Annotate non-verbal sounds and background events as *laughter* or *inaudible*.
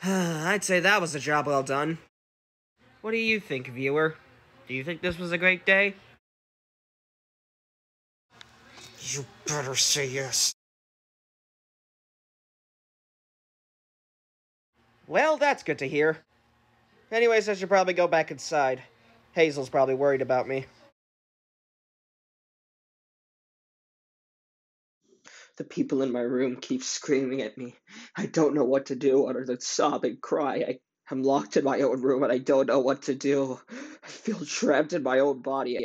*sighs* I'd say that was a job well done. What do you think, viewer? Do you think this was a great day? You better say yes. Well, that's good to hear. Anyways, I should probably go back inside. Hazel's probably worried about me. The people in my room keep screaming at me. I don't know what to do other sob and cry. I, I'm locked in my own room and I don't know what to do. I feel trapped in my own body.